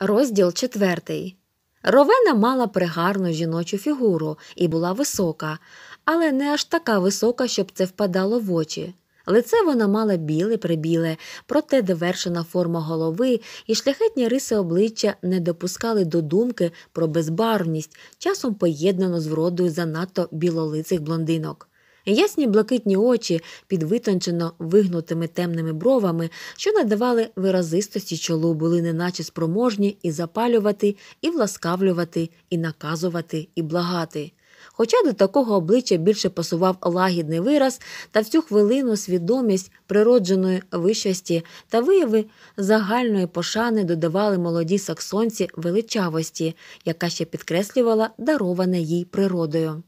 Розділ четвертий. Ровена мала пригарну жіночу фігуру і була висока, але не аж така висока, щоб це впадало в очі. Лице вона мала біле прибіле, проте довершена форма голови і шляхетні риси обличчя не допускали до думки про безбарвність, часом поєднану з вродою занадто білолицих блондинок ясні блакитні очі під витончено вигнутими темними бровами, що надавали виразистості чолу, були неначе спроможні і запалювати, і власкавлювати, і наказувати, і благати. Хоча до такого обличчя більше пасував лагідний вираз та в цю хвилину свідомість природженої вищості та вияви загальної пошани додавали молоді саксонці величавості, яка ще підкреслювала дароване їй природою.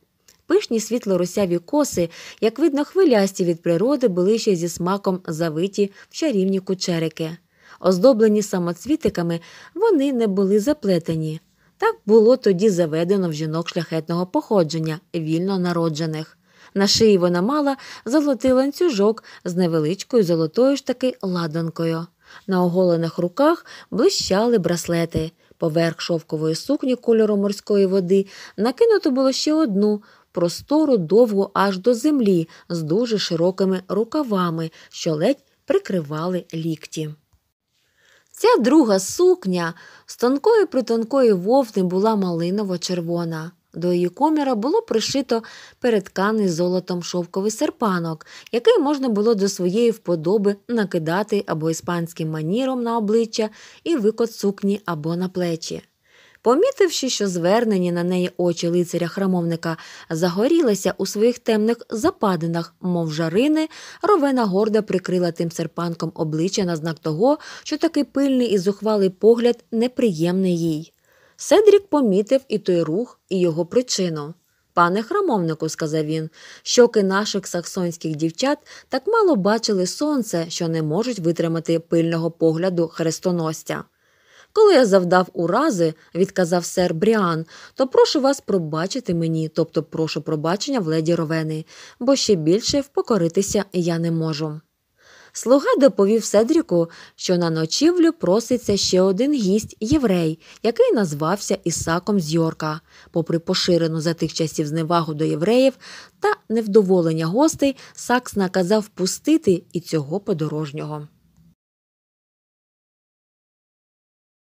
Пишні світло русяві коси, як видно, хвилясті від природи були ще зі смаком завиті в чарівні кучерики. Оздоблені самоцвітиками, вони не були заплетені. Так було тоді заведено в жінок шляхетного походження, вільно народжених. На шиї вона мала золотий ланцюжок з невеличкою золотою ж таки ладонкою. На оголених руках блищали браслети. Поверх шовкової сукні кольору морської води накинуто було ще одну простору довгу аж до землі з дуже широкими рукавами, що ледь прикривали лікті. Ця друга сукня з тонкої притонкої вовни була малиново червона. До її коміра було пришито перетканий золотом шовковий серпанок, який можна було до своєї вподоби накидати або іспанським маніром на обличчя і викот сукні або на плечі. Помітивши, що звернені на неї очі лицаря храмовника загорілися у своїх темних западинах, мов жарини, ровена гордо прикрила тим серпанком обличчя на знак того, що такий пильний і зухвалий погляд неприємний їй. Седрік помітив і той рух, і його причину. Пане храмовнику, сказав він, щоки наших саксонських дівчат так мало бачили сонце, що не можуть витримати пильного погляду хрестоностя. Коли я завдав урази, відказав сер Бріан, то прошу вас пробачити мені, тобто прошу пробачення в леді Ровени, бо ще більше впокоритися я не можу. Слуга доповів Седріку, що на ночівлю проситься ще один гість єврей, який назвався Ісаком з Йорка. Попри поширену за тих часів зневагу до євреїв та невдоволення гостей, Сакс наказав пустити і цього подорожнього.